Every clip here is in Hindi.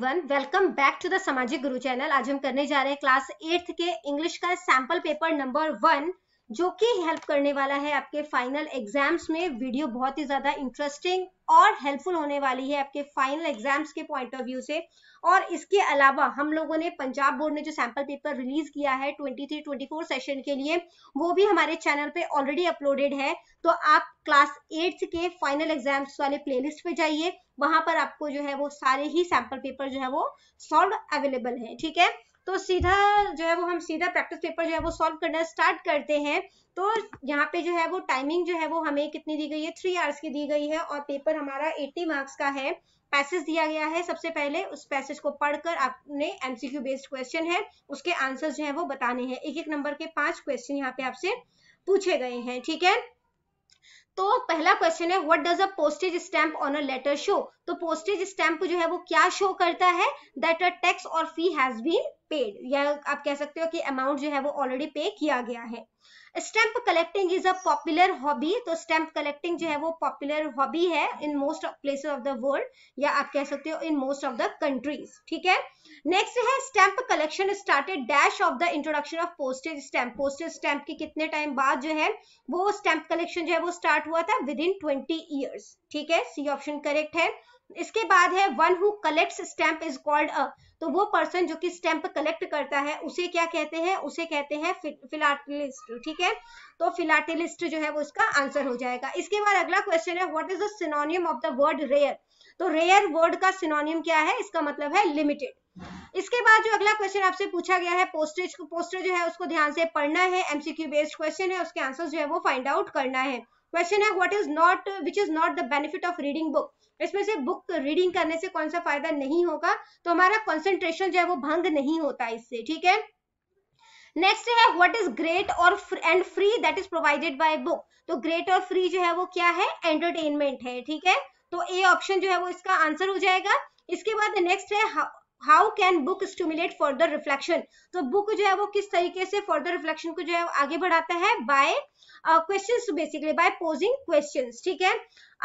वेलकम बैक टू द सामाजिक गुरु चैनल आज हम करने जा रहे हैं क्लास एट्थ के इंग्लिश का सैंपल पेपर नंबर वन जो कि हेल्प करने वाला है आपके फाइनल एग्जाम्स में वीडियो बहुत ही ज्यादा इंटरेस्टिंग और हेल्पफुल होने वाली है आपके फाइनल एग्जाम्स के पॉइंट ऑफ व्यू से और इसके अलावा हम लोगों ने पंजाब बोर्ड ने जो सैंपल पेपर रिलीज किया है 23 24 सेशन के लिए वो भी हमारे चैनल पे ऑलरेडी अपलोडेड है तो आप क्लास एट्थ के फाइनल एग्जाम्स वाले प्लेलिस्ट पे जाइए वहां पर आपको जो है वो सारे ही सैंपल पेपर जो है वो सॉल्व अवेलेबल है ठीक है तो सीधा जो है वो हम सीधा प्रैक्टिस पेपर जो है वो सॉल्व करना स्टार्ट करते हैं तो यहाँ पे जो है वो टाइमिंग जो है वो हमें कितनी दी गई है थ्री आवर्स की दी गई है और पेपर हमारा एट्टी मार्क्स का है पैसेज दिया गया है सबसे पहले उस पैसेज को पढ़कर आपने एमसीक्यू बेस्ड क्वेश्चन है उसके आंसर्स जो है वो बताने हैं एक एक नंबर के पांच क्वेश्चन यहाँ पे आपसे पूछे गए हैं ठीक है तो पहला क्वेश्चन है what does a postage stamp on a letter show तो पोस्टेज स्टैंप जो है वो क्या शो करता है दैट अ टैक्स और फी हैज बीन पेड या आप कह सकते हो कि अमाउंट जो है वो ऑलरेडी पे किया गया है stamp collecting is a popular hobby तो स्टैंप कलेक्टिंग जो है वो पॉपुलर हॉबी है in most places of the world या आप कह सकते हो in most of the countries ठीक है नेक्स्ट है stamp collection started dash of the introduction of postage stamp postage stamp के कितने टाइम बाद जो है वो स्टैंप कलेक्शन जो है वो स्टार्ट हुआ था विद इन ट्वेंटी ईयर्स ठीक है सी ऑप्शन करेक्ट है इसके बाद है one who collects stamp is called a तो वो पर्सन जो कि स्टैंप कलेक्ट करता है उसे क्या कहते हैं उसे कहते हैं फिलाटिलिस्ट ठीक है तो फिलाटिलिस्ट जो है वो इसका आंसर हो जाएगा इसके बाद अगला क्वेश्चन है what is the synonym of the word rare तो रेयर वर्ड का सिनोनियम क्या है इसका मतलब है लिमिटेड इसके बाद जो अगला क्वेश्चन आपसे पूछा गया है पोस्टेज पोस्टर जो है उसको ध्यान से पढ़ना है एमसीक्यू बेस्ड क्वेश्चन है उसके आंसर जो है वो फाइंड आउट करना है क्वेश्चन है what is not which is not the benefit of reading book इसमें से बुक रीडिंग करने से कौन सा फायदा नहीं होगा तो हमारा कॉन्सेंट्रेशन जो है वो भंग नहीं होता इससे ठीक है नेक्स्ट है व्हाट इज ग्रेट और and free that is provided by book तो ग्रेट और फ्री जो है वो क्या है एंटरटेनमेंट है ठीक है तो ए ऑप्शन जो है वो इसका आंसर हो जाएगा इसके बाद नेक्स्ट है how can book stimulate further reflection तो बुक जो है वो किस तरीके से फर्दर रिफ्लेक्शन को जो है आगे बढ़ाता है by question basically by posing question ठीक है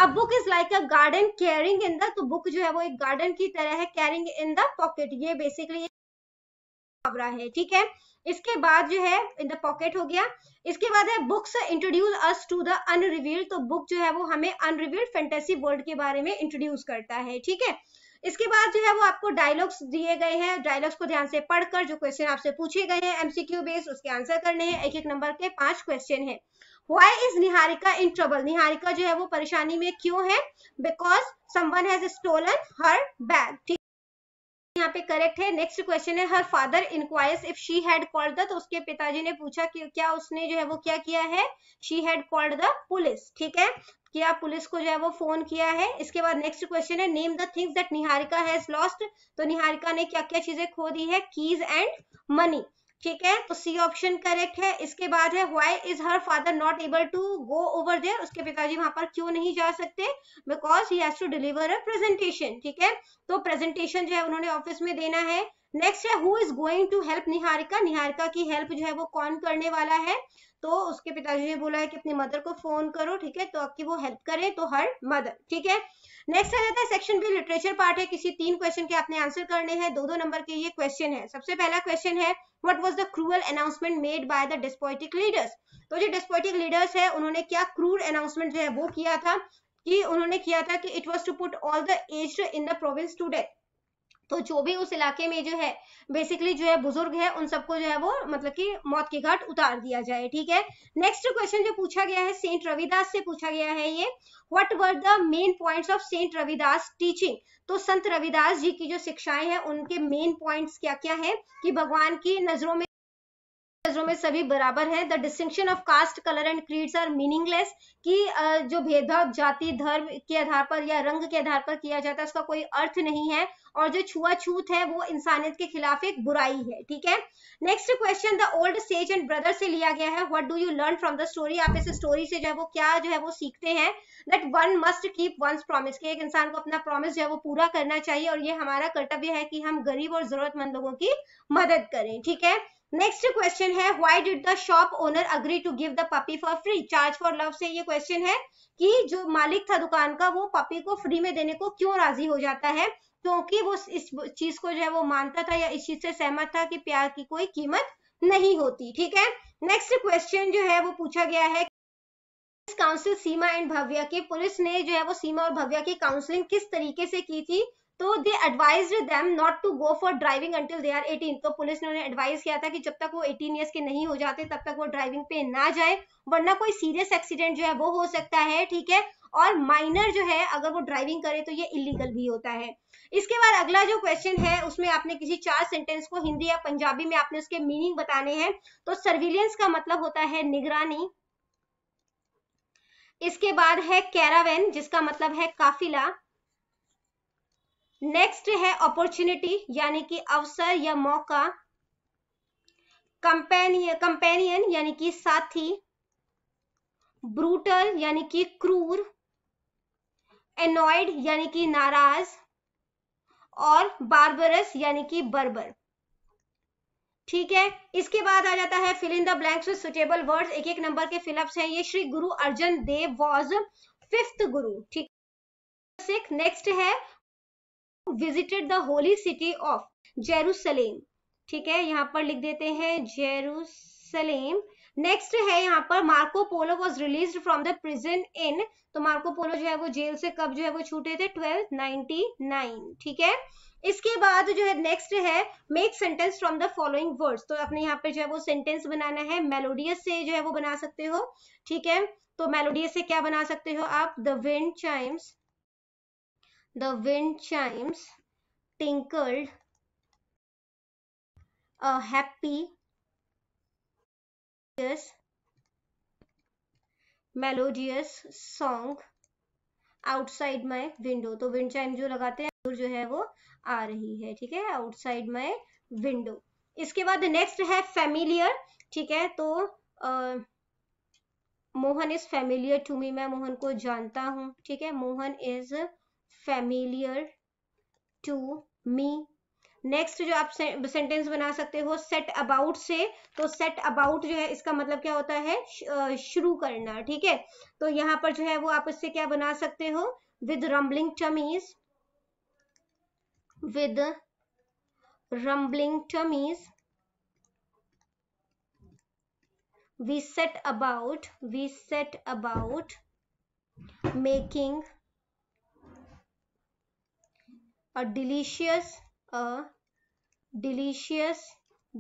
अब book is like a garden carrying in the तो बुक जो है वो एक गार्डन की तरह है कैरिंग इन द पॉकेट ये बेसिकली है ठीक है इसके बाद जो है इन द पॉकेट हो गया इसके बाद है books introduce us to the unrevealed तो बुक जो है वो हमें अनरिवील्ड फैंटेसी वर्ल्ड के बारे में इंट्रोड्यूस करता है ठीक है इसके बाद जो है वो आपको डायलॉग्स दिए गए हैं डायलॉग्स को ध्यान से पढ़कर जो क्वेश्चन आपसे पूछे गए हैं एमसीक्यू बेस्ड उसके आंसर करने हैं एक एक नंबर के पांच क्वेश्चन है why is Niharika in trouble Niharika जो है वो परेशानी में क्यों है because someone has stolen her bag यहाँ पे करेक्ट है नेक्स्ट क्वेश्चन है her father inquires if she had called the तो उसके पिताजी ने पूछा कि क्या उसने जो है वो क्या किया है she had called the police ठीक है क्या पुलिस को जो है वो फोन किया है इसके बाद नेक्स्ट क्वेश्चन है name the things that Niharika has lost तो निहारिका ने क्या क्या चीजें खो दी है कीज एंड मनी ठीक है तो सी ऑप्शन करेक्ट है इसके बाद है why is her father not able to go over there उसके पिताजी वहां पर क्यों नहीं जा सकते because he has to deliver a presentation ठीक है तो प्रेजेंटेशन जो है उन्होंने ऑफिस में देना है नेक्स्ट है who is going to help Niharika Niharika की हेल्प जो है वो कौन करने वाला है तो उसके पिताजी ने बोला है कि अपनी मदर को फोन करो ठीक है तो आपकी वो हेल्प करे तो हर मदर ठीक है नेक्स्ट आ जाता है सेक्शन बी लिटरेचर पार्ट है किसी तीन क्वेश्चन के आपने आंसर करने हैं दो दो नंबर के ये क्वेश्चन है सबसे पहला क्वेश्चन है what was the cruel announcement made by the despotic leaders तो जो डिस्पोइटिक लीडर्स है उन्होंने क्या क्रूर अनाउंसमेंट जो है वो किया था कि उन्होंने किया था कि it was to put all the aged in the province to death तो जो भी उस इलाके में जो है बेसिकली जो है बुजुर्ग है उन सबको जो है वो मतलब कि मौत के घाट उतार दिया जाए ठीक है नेक्स्ट क्वेश्चन जो पूछा गया है सेंट रविदास से पूछा गया है ये what were the main points of saint Ravidas teaching तो संत रविदास जी की जो शिक्षाएं हैं उनके मेन पॉइंट्स क्या क्या है कि भगवान की नजरों में नजरों में सभी बराबर है the distinction of caste colour and creeds are meaningless कि जो भेदभाव जाति धर्म के आधार पर या रंग के आधार पर किया जाता है उसका कोई अर्थ नहीं है और जो छुआछूत है वो इंसानियत के खिलाफ एक बुराई है ठीक है next question the old sage and brother से लिया गया है what do you learn from the story आप इस स्टोरी से जो है वो क्या जो है वो सीखते हैं that one must keep one's promise कि एक इंसान को अपना प्रॉमिस जो है वो पूरा करना चाहिए और ये हमारा कर्तव्य है कि हम गरीब और जरूरतमंद लोगों की मदद करें ठीक है नेक्स्ट क्वेश्चन है why did the shop owner agree to give the puppy for free charge for love से ये क्वेश्चन है कि जो मालिक था दुकान का वो पपी को फ्री में देने को क्यों राजी हो जाता है क्योंकि वो इस चीज को जो है वो मानता था या इस चीज से सहमत था कि प्यार की कोई कीमत नहीं होती ठीक है नेक्स्ट क्वेश्चन जो है वो पूछा गया है काउंसिल सीमा एंड भव्या के पुलिस ने जो है वो सीमा और भव्या की काउंसलिंग किस तरीके से की थी तो they advise them not to go for driving until they are 18 तो पुलिस ने उन्हें एडवाइस किया था कि जब तक वो 18 ईयर्स के नहीं हो जाते तब तक वो ड्राइविंग पे ना जाए वरना कोई सीरियस एक्सीडेंट जो है वो हो सकता है ठीक है और माइनर जो है अगर वो ड्राइविंग करे तो ये इलीगल भी होता है इसके बाद अगला जो क्वेश्चन है उसमें आपने किसी चार सेंटेंस को हिंदी या पंजाबी में आपने उसके मीनिंग बताने हैं तो सर्विलियंस का मतलब होता है निगरानी इसके बाद है कैरावेन जिसका मतलब है काफिला नेक्स्ट है अपॉर्चुनिटी यानी कि अवसर या मौका कंपेनियन कंपेनियन यानी कि साथी ब्रूटल यानी कि क्रूर एनॉयड यानी कि नाराज और बारबरस यानी कि बर्बर ठीक है इसके बाद आ जाता है fill in the blanks with suitable words एक एक नंबर के फिलअप्स हैं ये श्री गुरु अर्जन देव वॉज फिफ्थ गुरु ठीक नेक्स्ट है visited the holy city of Jerusalem ठीक है यहाँ पर लिख देते हैं जेरूसलेम नेक्स्ट है यहाँ पर Marco Polo was released from the prison in तो मार्को पोलो जो है वो जेल से कब जो है वो छूटे थे 1299 ठीक है इसके बाद जो है नेक्स्ट है make sentence from the following words तो आपने यहाँ पर जो है वो सेंटेंस बनाना है मेलोडियस से जो है वो बना सकते हो ठीक है तो मेलोडियस से क्या बना सकते हो आप the wind chimes The wind chimes tinkled a happy yes melodious song outside my window. तो wind chime जो लगाते हैं जो है वो आ रही है ठीक है outside my window. इसके बाद next है familiar ठीक है तो Mohan is familiar to me मैं मोहन को जानता हूँ ठीक है Mohan is familiar to me next जो आप सेंटेंस बना सकते हो सेट अबाउट से तो सेट अबाउट जो है इसका मतलब क्या होता है शुरू करना ठीक है तो यहाँ पर जो है वो आप इससे क्या बना सकते हो with rumbling tummies with rumbling tummies we set about we set about making a delicious a delicious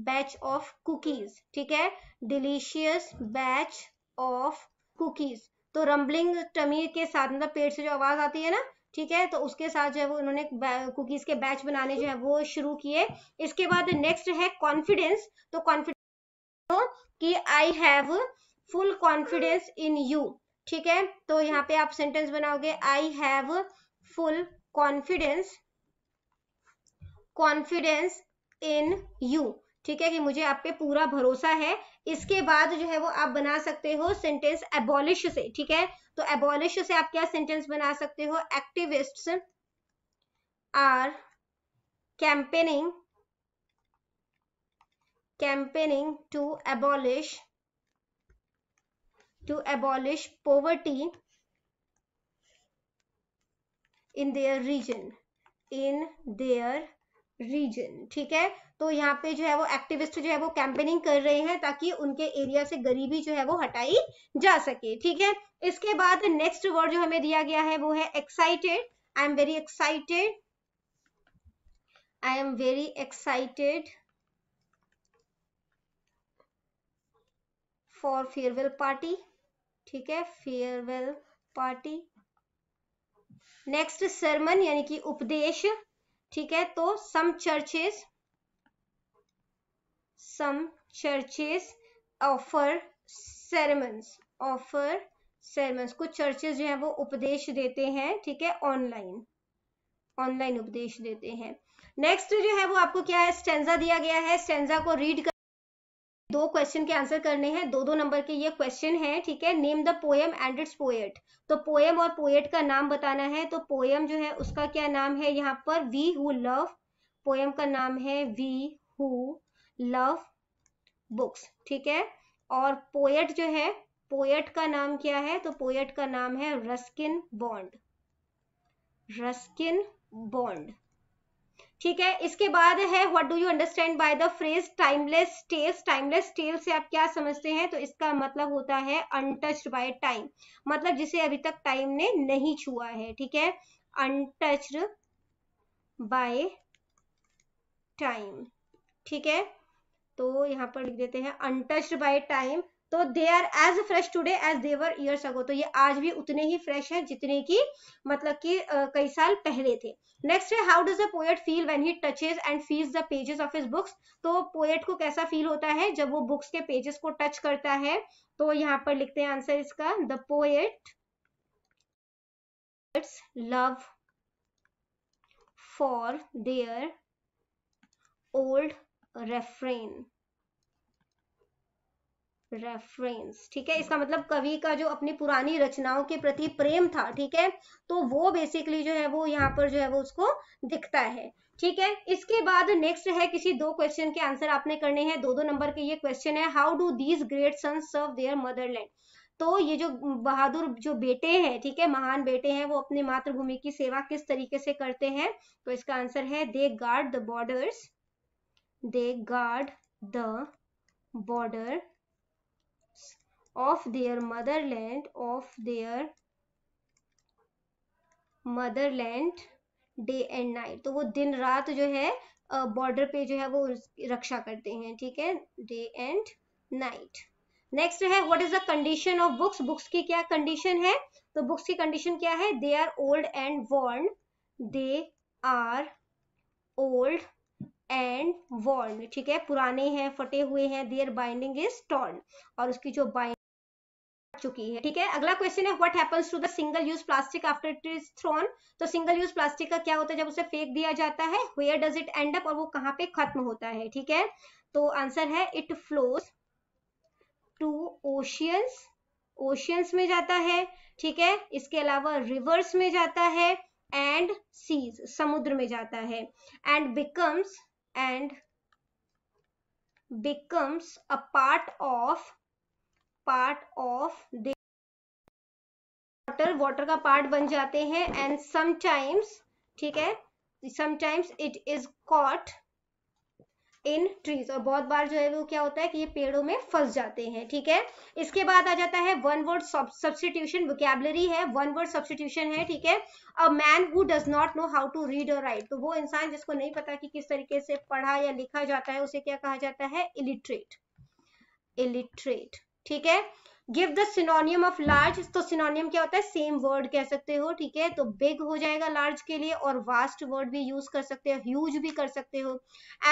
batch of cookies ठीक है delicious batch of cookies तो rumbling टमी के साथ मतलब पेट से जो आवाज आती है ना ठीक है तो उसके साथ जो है वो इन्होंने कुकीज के बैच बनाने जो है वो शुरू किए इसके बाद नेक्स्ट है कॉन्फिडेंस तो कॉन्फिडेंस तो कि I have full confidence in you ठीक है तो यहाँ पे आप सेंटेंस बनाओगे I have full confidence confidence in you ठीक है कि मुझे आप पे पूरा भरोसा है इसके बाद जो है वो आप बना सकते हो सेंटेंस एबॉलिश से ठीक है तो एबॉलिश से आप क्या सेंटेंस बना सकते हो activist are campaigning campaigning to abolish to abolish poverty in their region in their region ठीक है तो यहाँ पे जो है वो एक्टिविस्ट जो है वो कैंपेनिंग कर रहे हैं ताकि उनके एरिया से गरीबी जो है वो हटाई जा सके ठीक है इसके बाद नेक्स्ट वर्ड जो हमें दिया गया है वो है excited I am very excited I am very excited for farewell party ठीक है फेयरवेल पार्टी नेक्स्ट सरमन यानी कि उपदेश ठीक है तो some churches some churches offer sermons offer sermons कुछ चर्चेस जो है वो उपदेश देते हैं ठीक है ऑनलाइन ऑनलाइन उपदेश देते हैं नेक्स्ट जो है वो आपको क्या है स्टेंजा दिया गया है स्टेंजा को रीड दो क्वेश्चन के आंसर करने हैं दो दो नंबर के ये क्वेश्चन है ठीक है name the poem and its poet तो पोएम और पोएट का नाम बताना है तो पोएम जो है उसका क्या नाम है यहाँ पर वी हु लव पोएम का नाम है वी हु लव बुक्स ठीक है और पोएट जो है पोएट का नाम क्या है तो पोएट का नाम है रस्किन बॉन्ड रस्किन बॉन्ड ठीक है इसके बाद है what do you understand by the phrase timeless tales timeless tales से आप क्या समझते हैं तो इसका मतलब होता है अनटच्ड बाय टाइम मतलब जिसे अभी तक टाइम ने नहीं छुआ है ठीक है अनटच्ड बाय टाइम ठीक है तो यहां पर लिख देते हैं अनटच्ड बाय टाइम तो they are as fresh today as they were years ago तो ये आज भी उतने ही फ्रेश है जितने की मतलब की कई साल पहले थे नेक्स्ट है how does a poet feel when he touches and feels the pages of his books तो पोएट को कैसा फील होता है जब वो बुक्स के पेजेस को टच करता है तो यहाँ पर लिखते हैं आंसर इसका the poet its love for their old reference reference ठीक है इसका हाँ। मतलब कवि का जो अपनी पुरानी रचनाओं के प्रति प्रेम था ठीक है तो वो बेसिकली जो है वो यहाँ पर जो है वो उसको दिखता है ठीक है इसके बाद नेक्स्ट है किसी दो क्वेश्चन के आंसर आपने करने हैं दो दो नंबर के ये क्वेश्चन है how do these great son serve their motherland तो ये जो बहादुर जो बेटे हैं ठीक है महान बेटे हैं वो अपनी मातृभूमि की सेवा किस तरीके से करते हैं तो इसका आंसर है they guard the borders they guard the border of their motherland of their motherland day and night तो वो दिन रात जो है बॉर्डर पे जो है वो रक्षा करते हैं ठीक है डे एंड नाइट नेक्स्ट है what is the condition of books books की क्या कंडीशन है तो बुक्स की कंडीशन क्या है they are old and worn they are old and worn ठीक है पुराने हैं फटे हुए हैं देयर बाइंडिंग इज टॉर्न और उसकी जो बाइंड चुकी है ठीक है अगला क्वेश्चन है what happens to the single use plastic after it is thrown तो सिंगल यूज प्लास्टिक का क्या होता है जब उसे फेंक दिया जाता है where does it end up और वो कहाँ पे खत्म होता है ठीक है तो आंसर है it flows to oceans oceans में जाता है ठीक है इसके अलावा रिवर्स में जाता है एंड सीज समुद्र में जाता है and becomes and becomes a part of part of the water water का पार्ट बन जाते हैं एंड समटाइम्स ठीक है sometimes it is caught in trees और बहुत बार जो है वो क्या होता है कि ये पेड़ों में फंस जाते हैं ठीक है इसके बाद आ जाता है वन वर्ड सब्सटीट्यूशन वोकेबलरी है वन वर्ड सब्सटीट्यूशन है ठीक है a man who does not know how to read और राइट तो वो इंसान जिसको नहीं पता कि किस तरीके से पढ़ा या लिखा जाता है उसे क्या कहा जाता है इलिट्रेट इलिट्रेट ठीक है give the synonym of large तो सिनोनियम क्या होता है सेम वर्ड कह सकते हो ठीक है तो बिग हो जाएगा लार्ज के लिए और वास्ट वर्ड भी यूज कर सकते हो ह्यूज भी कर सकते हो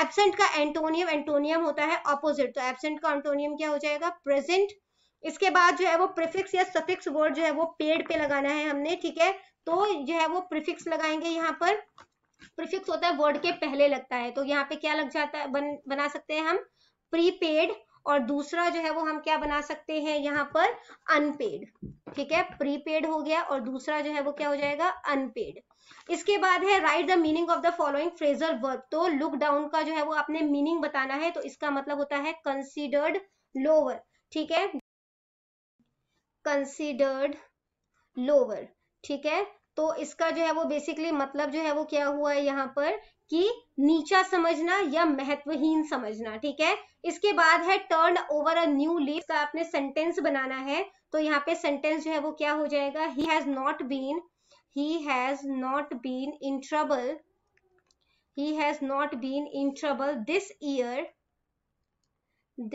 एबसेंट का एंटोनियम एंटोनियम होता है ऑपोजिट तो एबसेंट का एंटोनियम क्या हो जाएगा प्रेजेंट इसके बाद जो है वो प्रिफिक्स या सफिक्स वर्ड जो है वो पेड़ पे लगाना है हमने ठीक है तो जो है वो प्रिफिक्स लगाएंगे यहाँ पर प्रिफिक्स होता है वर्ड के पहले लगता है तो यहाँ पे क्या लग जाता है बन, बना सकते हैं हम प्रीपेड और दूसरा जो है वो हम क्या बना सकते हैं यहाँ पर अनपेड ठीक है प्रीपेड हो गया और दूसरा जो है वो क्या हो जाएगा अनपेड इसके बाद है write the meaning of the following phrasal verb तो लुक डाउन का जो है वो आपने मीनिंग बताना है तो इसका मतलब होता है कंसिडर्ड लोअर ठीक है कंसिडर्ड लोअर ठीक है तो इसका जो है वो बेसिकली मतलब जो है वो क्या हुआ है यहाँ पर कि नीचा समझना या महत्वहीन समझना ठीक है इसके बाद है turn over a new leaf का आपने सेंटेंस बनाना है तो यहाँ पे सेंटेंस जो है वो क्या हो जाएगा he has not been he has not been in trouble he has not been in trouble this year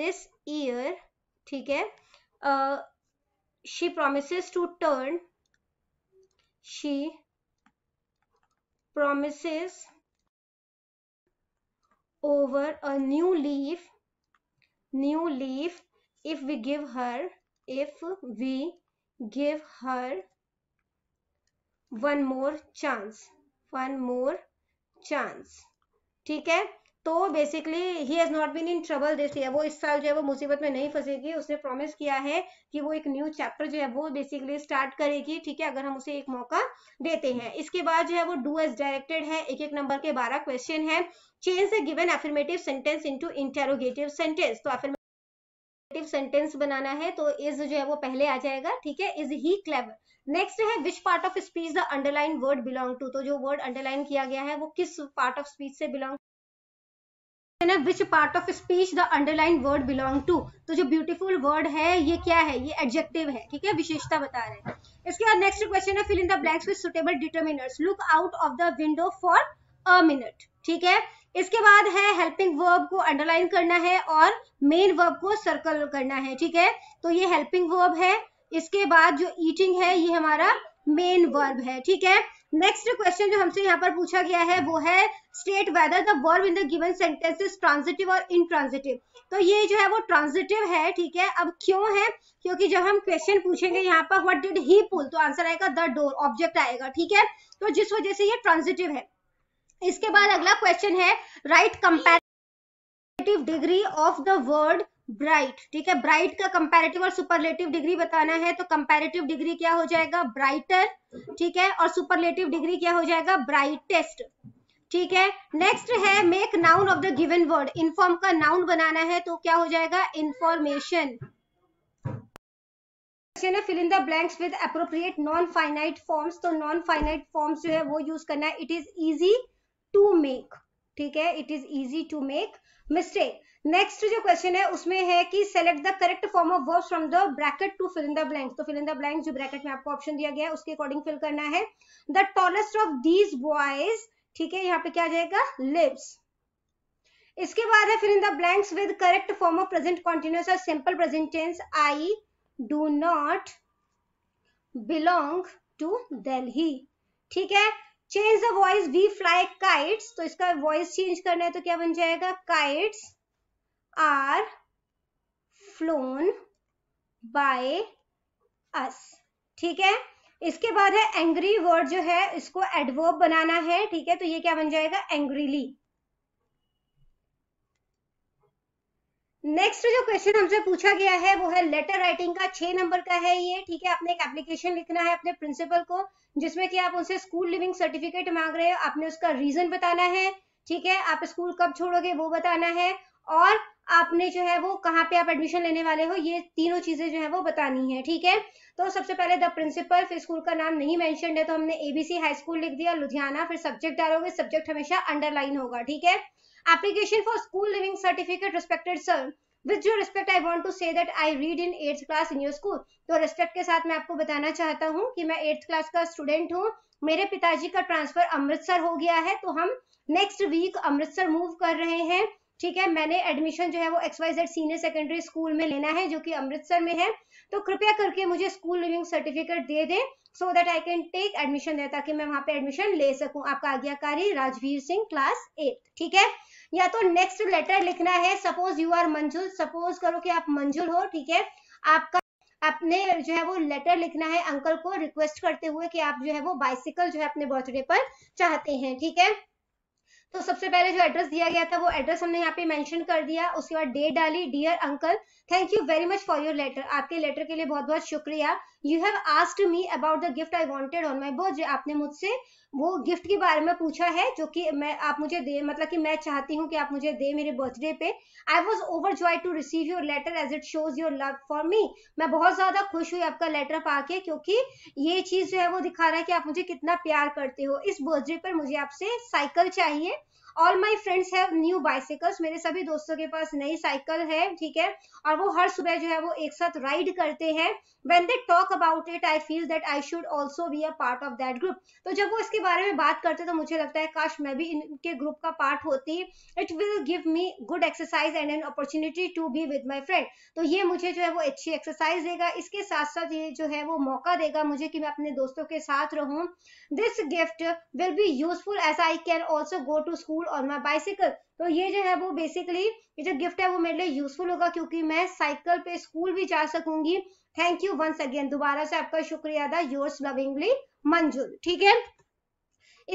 this year ठीक है she promises to turn she promises over a new leaf new leaf if we give her if we give her one more chance one more chance ठीक है तो basically he has not been in trouble this year वो इस साल जो है वो मुसीबत में नहीं फंसेगी उसने प्रॉमिस किया है कि वो एक न्यू चैप्टर जो है वो बेसिकली स्टार्ट करेगी ठीक है अगर हम उसे एक मौका देते हैं इसके बाद जो है वो डू एज डायरेक्टेड है एक एक नंबर के बारह क्वेश्चन है change the given affirmative sentence into interrogative sentence तो एफर्मेटिव सेंटेंस बनाना है तो इज जो है वो पहले आ जाएगा ठीक है इज ही क्लेवर नेक्स्ट है which part of speech the underline word belong to तो जो वर्ड अंडरलाइन किया गया है वो किस पार्ट ऑफ स्पीच से बिलोंग है which part of speech the underline word belong to तो जो ब्यूटीफुल वर्ड है ये क्या है ये एडजेक्टिव है ठीक है विशेषता बता रहे हैं इसके बाद नेक्स्ट क्वेश्चन है fill in the blanks with suitable determiners look out of the window for a minute ठीक है इसके बाद है हेल्पिंग वर्ब को अंडरलाइन करना है और मेन वर्ब को सर्कल करना है ठीक है तो ये हेल्पिंग वर्ब है इसके बाद जो ईटिंग है ये हमारा मेन वर्ब है ठीक है नेक्स्ट क्वेश्चन जो हमसे यहाँ पर पूछा गया है वो है state whether the verb in the given sentence is transitive और इनट्रांजिटिव तो ये जो है वो ट्रांजिटिव है ठीक है अब क्यों है क्योंकि जब हम क्वेश्चन पूछेंगे यहाँ पर व्हाट डिड ही पुल तो आंसर आएगा द डोर ऑब्जेक्ट आएगा ठीक है तो जिस वजह से ये ट्रांजिटिव है इसके बाद अगला क्वेश्चन है write comparative degree of the word bright ठीक है ब्राइट का कंपेरेटिव और सुपरलेटिव डिग्री बताना है तो कंपेरेटिव डिग्री क्या हो जाएगा ब्राइटर ठीक है और सुपरलेटिव डिग्री क्या हो जाएगा ब्राइटेस्ट ठीक है नेक्स्ट है make noun of the given word inform का नाउन बनाना है तो क्या हो जाएगा इंफॉर्मेशन है fill in the blanks with appropriate non finite forms तो नॉन फाइनाइट फॉर्म्स जो है वो यूज करना है it is easy to make ठीक है it is easy to make mistake next जो क्वेश्चन है उसमें है कि select the correct form of verbs from the bracket to fill in the blank तो फिल इन द ब्लैंक जो ब्रैकेट में आपको ऑप्शन दिया गया है उसके अकॉर्डिंग फिल करना है the tallest of these boys ठीक है यहाँ पे क्या जाएगा लिप्स इसके बाद है fill in the blanks with correct form of present continuous और simple present tense I do not belong to Delhi ठीक है change the voice we fly kites तो इसका वॉइस चेंज करना है तो क्या बन जाएगा kites are flown by us ठीक है इसके बाद है एंग्री वर्ड जो है इसको एडवर्ब बनाना है ठीक है तो ये क्या बन जाएगा एंग्रीली नेक्स्ट जो क्वेश्चन हमसे पूछा गया है वो है लेटर राइटिंग का छह नंबर का है ये ठीक है आपने एक एप्लीकेशन लिखना है अपने प्रिंसिपल को जिसमें कि आप उनसे स्कूल लिविंग सर्टिफिकेट मांग रहे हो आपने उसका रीजन बताना है ठीक है आप स्कूल कब छोड़ोगे वो बताना है और आपने जो है वो कहाँ पे आप एडमिशन लेने वाले हो ये तीनों चीजें जो है वो बतानी है ठीक है तो सबसे पहले द प्रिंसिपल फिर स्कूल का नाम नहीं मैंशन है तो हमने एबीसी हाई स्कूल लिख दिया लुधियाना फिर सब्जेक्ट डालोगे सब्जेक्ट हमेशा अंडरलाइन होगा ठीक है application for school living certificate respected sir With your respect, I want to say that I read in eighth class in your school. तो respect के साथ मैं आपको बताना चाहता हूँ कि मैं एट्थ class का student हूँ मेरे पिताजी का transfer अमृतसर हो गया है तो हम next week अमृतसर move कर रहे हैं ठीक है मैंने एडमिशन जो है वो X Y Z senior secondary school में लेना है जो कि अमृतसर में है तो कृपया करके मुझे स्कूल लिविंग सर्टिफिकेट दे दें so that I can take admission है ताकि मैं वहां पे एडमिशन ले सकूं आपका आज्ञाकारी राजवीर सिंह क्लास एट ठीक है या तो नेक्स्ट लेटर लिखना है suppose you are Manjul suppose करो कि आप मंजुल हो ठीक है आपका अपने जो है वो लेटर लिखना है अंकल को रिक्वेस्ट करते हुए कि आप जो है वो बाइसिकल जो है अपने बर्थडे पर चाहते हैं ठीक है तो सबसे पहले जो एड्रेस दिया गया था वो एड्रेस हमने यहाँ पे मेंशन कर दिया उसके बाद डेट डाली dear uncle thank you very much for your letter आपके लेटर के लिए बहुत बहुत शुक्रिया you have asked me about the gift I wanted on my birthday आपने मुझसे वो गिफ्ट के बारे में पूछा है जो कि मैं आप मुझे दे मतलब कि मैं चाहती हूँ कि आप मुझे दे मेरे बर्थडे पे I was over joy to receive your letter as it shows your love for me मैं बहुत ज्यादा खुश हुई आपका लेटर पाके क्योंकि ये चीज जो है वो दिखा रहा है कि आप मुझे कितना प्यार करते हो इस बर्थडे पर मुझे आपसे साइकिल चाहिए all my friends have new bicycles मेरे सभी दोस्तों के पास नई साइकिल है ठीक है और वो हर सुबह जो है वो एक साथ राइड करते हैं when they talk about it I feel that I should also be a part of that group तो जब वो इसके बारे में बात करते तो मुझे लगता है काश मैं भी इनके ग्रुप का पार्ट होती it will give me good exercise and an opportunity to be with my friend तो ये मुझे जो है वो अच्छी एक्सरसाइज देगा इसके साथ साथ ये जो है वो मौका देगा मुझे कि मैं अपने दोस्तों के साथ रहूं this gift will be useful as I can also go to school school और माई बाइसिकल तो ये जो है वो बेसिकली ये जो गिफ्ट है वो मेरे लिए यूजफुल होगा क्योंकि मैं साइकिल पे स्कूल भी जा सकूंगी थैंक यू वंस अगेन दोबारा से आपका शुक्रिया अदा योर्स लविंगली मंजूर ठीक है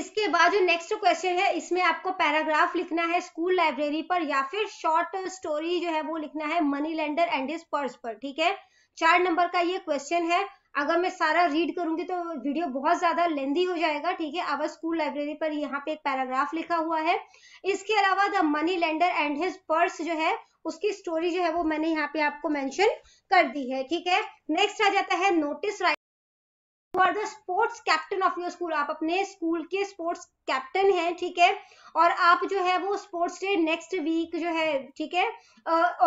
इसके बाद जो नेक्स्ट क्वेश्चन है इसमें आपको पैराग्राफ लिखना है स्कूल लाइब्रेरी पर या फिर शॉर्ट स्टोरी जो है वो लिखना है money lender and his purse पर ठीक है चार नंबर का ये क्वेश्चन है अगर मैं सारा रीड करूंगी तो वीडियो बहुत ज्यादा लेंदी हो जाएगा ठीक है अब स्कूल लाइब्रेरी पर यहाँ पे एक पैराग्राफ लिखा हुआ है इसके अलावा the money lender and his purse जो है उसकी स्टोरी जो है वो मैंने यहाँ पे आपको मेंशन कर दी है ठीक है नेक्स्ट आ जाता है notice are the sports captain of your school आप अपने स्कूल के स्पोर्ट्स कैप्टन हैं ठीक है और आप जो है वो स्पोर्ट्स डे नेक्स्ट वीक जो है ठीक है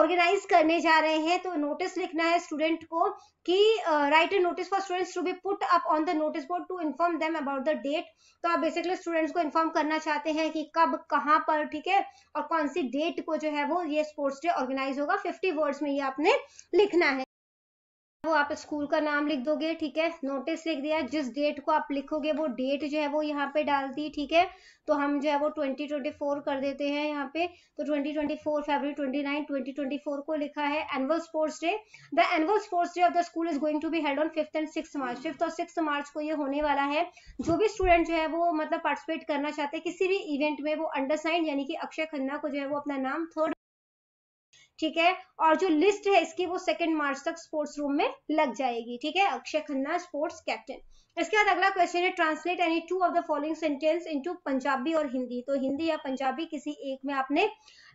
ऑर्गेनाइज uh, करने जा रहे हैं तो नोटिस लिखना है स्टूडेंट को कि write a notice for students to be put up on the notice board to inform them about the date तो आप बेसिकली स्टूडेंट्स को इन्फॉर्म करना चाहते हैं कि कब कहाँ पर ठीक है और कौन सी डेट को जो है वो ये स्पोर्ट्स डे ऑर्गेनाइज होगा फिफ्टी वर्ड्स में ये आपने लिखना है वो आप स्कूल का नाम लिख दोगे ठीक है नोटिस लिख दिया जिस डेट को आप लिखोगे वो डेट जो है वो यहाँ पे डाल दी ठीक है तो हम जो है वो 2024 कर देते हैं यहाँ पे तो 2024 फरवरी 29 2024 को लिखा है annual sports day the annual sports day of the school is going to be held on fifth and six March fifth और सिक्स मार्च को ये होने वाला है जो भी स्टूडेंट जो है वो मतलब पार्टिसिपेट करना चाहते हैं किसी भी इवेंट में वो अंडरसाइन यानी कि अक्षय खन्ना को जो है वो अपना नाम थर्ड ठीक है और जो लिस्ट है इसकी वो सेकेंड मार्च तक स्पोर्ट्स रूम में लग जाएगी ठीक है अक्षय खन्ना स्पोर्ट्स कैप्टन इसके बाद अगला क्वेश्चन है translate any two of the following sentence into Punjabi और हिंदी तो हिंदी या पंजाबी किसी एक में आपने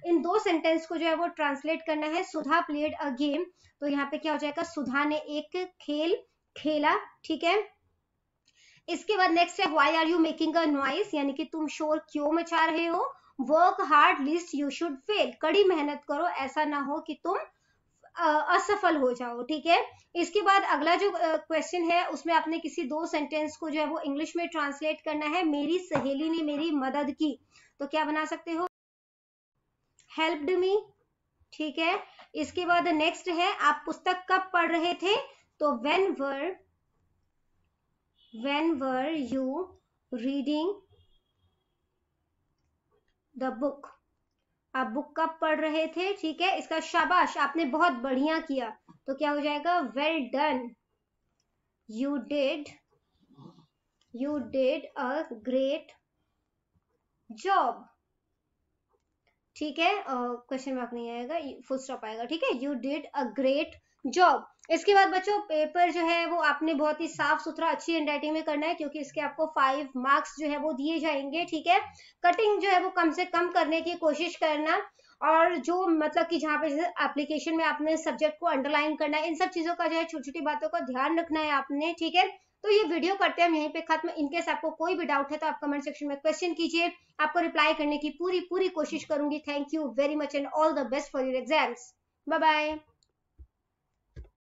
इन दो सेंटेंस को जो है वो ट्रांसलेट करना है सुधा प्लेड अ गेम तो यहाँ पे क्या हो जाएगा सुधा ने एक खेल खेला ठीक है इसके बाद नेक्स्ट है why are you making a noise यानी कि तुम शोर क्यों मचा रहे हो work hard lest you should fail कड़ी मेहनत करो ऐसा ना हो कि तुम असफल हो जाओ ठीक है इसके बाद अगला जो क्वेश्चन है उसमें आपने किसी दो सेंटेंस को जो है वो इंग्लिश में ट्रांसलेट करना है मेरी सहेली ने मेरी मदद की तो क्या बना सकते हो हेल्प्ड मी ठीक है इसके बाद नेक्स्ट है आप पुस्तक कब पढ़ रहे थे तो when were when were you reading the book आप बुक कब पढ़ रहे थे ठीक है इसका शाबाश आपने बहुत बढ़िया किया तो क्या हो जाएगा well done you did you did a great job ठीक है क्वेश्चन मार्क नहीं आएगा फुल स्टॉप आएगा ठीक है you did a great job इसके बाद बच्चों पेपर जो है वो आपने बहुत ही साफ सुथरा अच्छी हैंडराइटिंग में करना है क्योंकि इसके आपको फाइव मार्क्स जो है वो दिए जाएंगे ठीक है कटिंग जो है वो कम से कम करने की कोशिश करना और जो मतलब कि जहाँ पे जैसे एप्लीकेशन में आपने सब्जेक्ट को अंडरलाइन करना है इन सब चीजों का जो है छोटी छोटी बातों का ध्यान रखना है आपने ठीक है तो ये वीडियो करते हैं हम यहीं पे खत्म इनकेस आपको कोई भी डाउट है तो आप कमेंट सेक्शन में क्वेश्चन कीजिए आपको रिप्लाई करने की पूरी पूरी कोशिश करूंगी thank you very much and all the best for your exams bye bye